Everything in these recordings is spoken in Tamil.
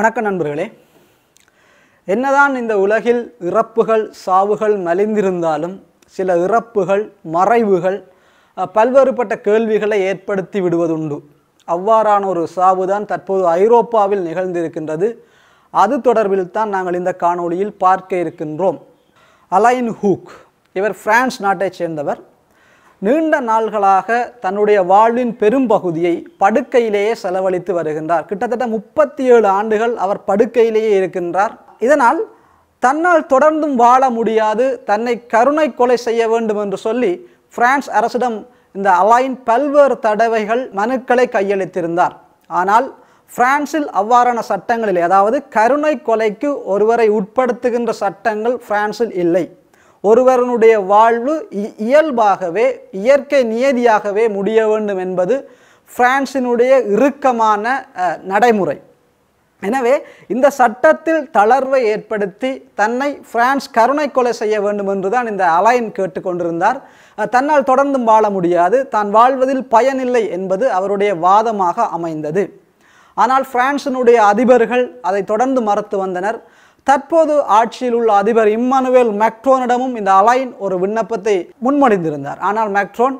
வணக்க நண்பர்களே என்னதான் இந்த உலகில் இறப்புகள் சாவுகள் மலிந்திருந்தாலும் சில இறப்புகள் மறைவுகள் பல்வேறுபட்ட கேள்விகளை ஏற்படுத்தி விடுவதுண்டு அவ்வாறான ஒரு சாவுதான் தற்போது ஐரோப்பாவில் நிகழ்ந்திருக்கின்றது அது தொடர்பில் தான் நாங்கள் இந்த காணொளியில் பார்க்க இருக்கின்றோம் அலைன் ஹூக் இவர் பிரான்ஸ் நாட்டைச் சேர்ந்தவர் நீண்ட நாள்களாக தன்னுடைய வாழ்வின் பெரும்பகுதியை படுக்கையிலேயே செலவழித்து வருகின்றார் கிட்டத்தட்ட முப்பத்தி ஏழு ஆண்டுகள் அவர் படுக்கையிலேயே இருக்கின்றார் இதனால் தன்னால் தொடர்ந்தும் வாழ முடியாது தன்னை கருணை கொலை செய்ய வேண்டும் என்று சொல்லி பிரான்ஸ் அரசிடம் இந்த அலைன் பல்வேறு தடவைகள் மனுக்களை கையளித்திருந்தார் ஆனால் பிரான்சில் அவ்வாறான சட்டங்களில் அதாவது கருணை கொலைக்கு ஒருவரை உட்படுத்துகின்ற சட்டங்கள் பிரான்சில் இல்லை ஒருவனுடைய வாழ்வு இயல்பாகவே இயற்கை நியதியாகவே முடிய வேண்டும் என்பது பிரான்சினுடைய இறுக்கமான நடைமுறை எனவே இந்த சட்டத்தில் தளர்வை ஏற்படுத்தி தன்னை பிரான்ஸ் கருணை கொலை செய்ய வேண்டும் என்றுதான் இந்த அலையன் கேட்டுக்கொண்டிருந்தார் தன்னால் தொடர்ந்தும் வாழ முடியாது தான் வாழ்வதில் பயனில்லை என்பது அவருடைய வாதமாக அமைந்தது ஆனால் பிரான்சினுடைய அதிபர்கள் அதை தொடர்ந்து மறுத்து வந்தனர் தற்போது ஆட்சியில் உள்ள அதிபர் இம்மானுவேல் மேக்ட்ரோனிடமும் இந்த அலைன் ஒரு விண்ணப்பத்தை முன்மொழிந்திருந்தார் ஆனால் மேக்ட்ரோன்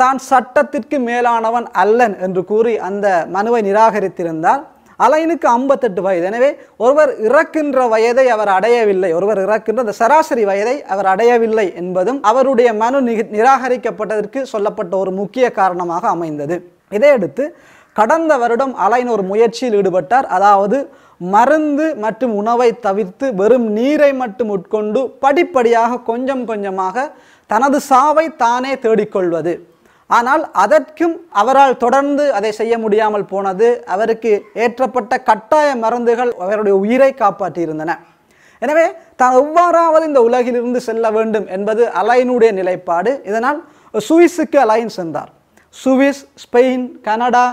தான் சட்டத்திற்கு மேலானவன் அல்லன் என்று கூறி அந்த மனுவை நிராகரித்திருந்தால் அலைனுக்கு ஐம்பத்தெட்டு வயது எனவே ஒருவர் இறக்கின்ற வயதை அவர் அடையவில்லை ஒருவர் இறக்கின்ற அந்த சராசரி வயதை அவர் அடையவில்லை என்பதும் அவருடைய மனு நிராகரிக்கப்பட்டதற்கு சொல்லப்பட்ட ஒரு முக்கிய காரணமாக அமைந்தது இதையடுத்து கடந்த வருடம் அலைன் ஒரு முயற்சியில் ஈடுபட்டார் அதாவது மருந்து மற்றும் உணவை தவிர்த்து வெறும் நீரை மட்டும் உட்கொண்டு படிப்படியாக கொஞ்சம் கொஞ்சமாக தனது சாவை தானே தேடிக்கொள்வது ஆனால் அதற்கும் அவரால் தொடர்ந்து அதை செய்ய முடியாமல் போனது அவருக்கு ஏற்றப்பட்ட கட்டாய மருந்துகள் அவருடைய உயிரை காப்பாற்றியிருந்தன எனவே தான் எவ்வாறாவது இந்த உலகிலிருந்து செல்ல வேண்டும் என்பது அலைனுடைய நிலைப்பாடு இதனால் சுவிஸுக்கு அலைன் சென்றார் சுவிஸ் ஸ்பெயின் கனடா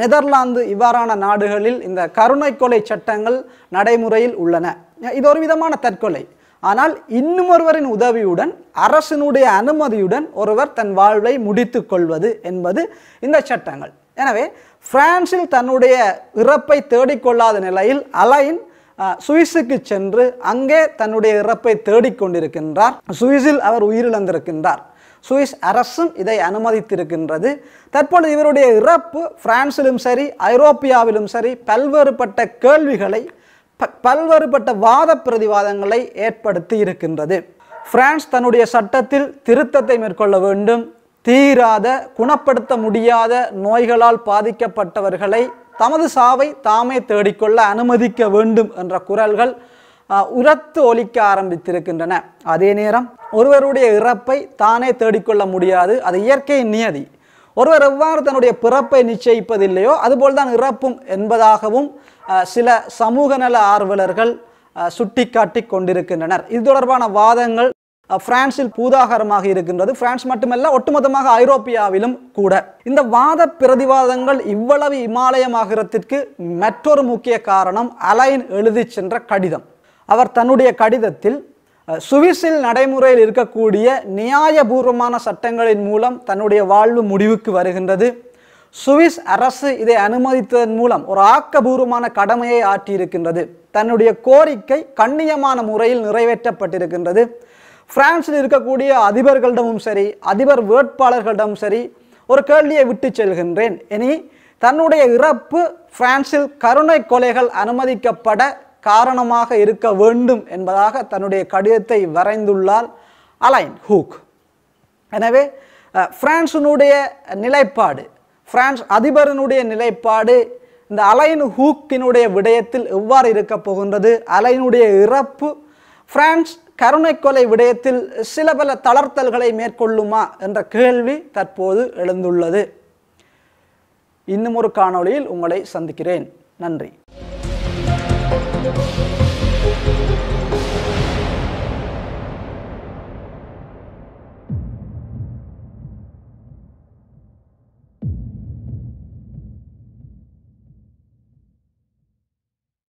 நெதர்லாந்து இவ்வாறான நாடுகளில் இந்த கருணை கொலை சட்டங்கள் நடைமுறையில் உள்ளன இது ஒரு விதமான தற்கொலை ஆனால் இன்னும் ஒருவரின் உதவியுடன் அரசனுடைய அனுமதியுடன் ஒருவர் தன் வாழ்வை முடித்து கொள்வது என்பது இந்த சட்டங்கள் எனவே பிரான்சில் தன்னுடைய இறப்பை தேடிக்கொள்ளாத நிலையில் அலைன் சுவிஸுக்கு சென்று அங்கே தன்னுடைய இறப்பை தேடிக்கொண்டிருக்கின்றார் சுவிஸில் அவர் உயிரிழந்திருக்கின்றார் சுவிஸ் அரசும் இதை அனுமதித்திருக்கின்றது தற்பொழுது இவருடைய இறப்பு பிரான்சிலும் சரி ஐரோப்பியாவிலும் சரி பல்வேறுபட்ட கேள்விகளை பல்வேறுபட்ட வாத பிரதிவாதங்களை ஏற்படுத்தி இருக்கின்றது பிரான்ஸ் தன்னுடைய சட்டத்தில் திருத்தத்தை மேற்கொள்ள வேண்டும் தீராத குணப்படுத்த முடியாத நோய்களால் பாதிக்கப்பட்டவர்களை தமது சாவை தாமே தேடிக்கொள்ள அனுமதிக்க வேண்டும் என்ற குரல்கள் உரத்து ஒலிக்க ஆரம்பித்திருக்கின்றன அதே நேரம் ஒருவருடைய இறப்பை தானே தேடிக்கொள்ள முடியாது அது இயற்கையின் நியதி ஒருவர் எவ்வாறு தன்னுடைய பிறப்பை நிச்சயிப்பதில்லையோ அதுபோல் தான் இறப்பும் என்பதாகவும் சில சமூக நல ஆர்வலர்கள் சுட்டிக்காட்டி கொண்டிருக்கின்றனர் இது தொடர்பான வாதங்கள் பிரான்சில் பூதாகரமாக இருக்கின்றது பிரான்ஸ் மட்டுமல்ல ஒட்டுமொத்தமாக ஐரோப்பியாவிலும் கூட இந்த வாத பிரதிவாதங்கள் இவ்வளவு இமாலயமாகிறதற்கு மற்றொரு முக்கிய காரணம் அலைன் எழுதி சென்ற கடிதம் அவர் தன்னுடைய கடிதத்தில் சுவிஸில் நடைமுறையில் இருக்கக்கூடிய நியாயபூர்வமான சட்டங்களின் மூலம் தன்னுடைய வாழ்வு முடிவுக்கு வருகின்றது சுவிஸ் அரசு இதை அனுமதித்ததன் மூலம் ஒரு ஆக்கபூர்வமான கடமையை ஆற்றியிருக்கின்றது தன்னுடைய கோரிக்கை கண்ணியமான முறையில் நிறைவேற்றப்பட்டிருக்கின்றது பிரான்சில் இருக்கக்கூடிய அதிபர்களிடமும் சரி அதிபர் வேட்பாளர்களிடமும் சரி ஒரு கேள்வியை விட்டு செல்கின்றேன் இனி தன்னுடைய இறப்பு பிரான்சில் கருணை கொலைகள் அனுமதிக்கப்பட காரணமாக இருக்க வேண்டும் என்பதாக தன்னுடைய கடிதத்தை வரைந்துள்ளார் அலைன் ஹூக் எனவே பிரான்சினுடைய நிலைப்பாடு பிரான்ஸ் அதிபரனுடைய நிலைப்பாடு இந்த அலைன் ஹூக்கினுடைய விடயத்தில் எவ்வாறு இருக்க போகின்றது அலைனுடைய இறப்பு பிரான்ஸ் கருணை கொலை விடயத்தில் சில பல தளர்த்தல்களை மேற்கொள்ளுமா என்ற கேள்வி தற்போது எழுந்துள்ளது இன்னும் ஒரு காணொளியில் உங்களை சந்திக்கிறேன் நன்றி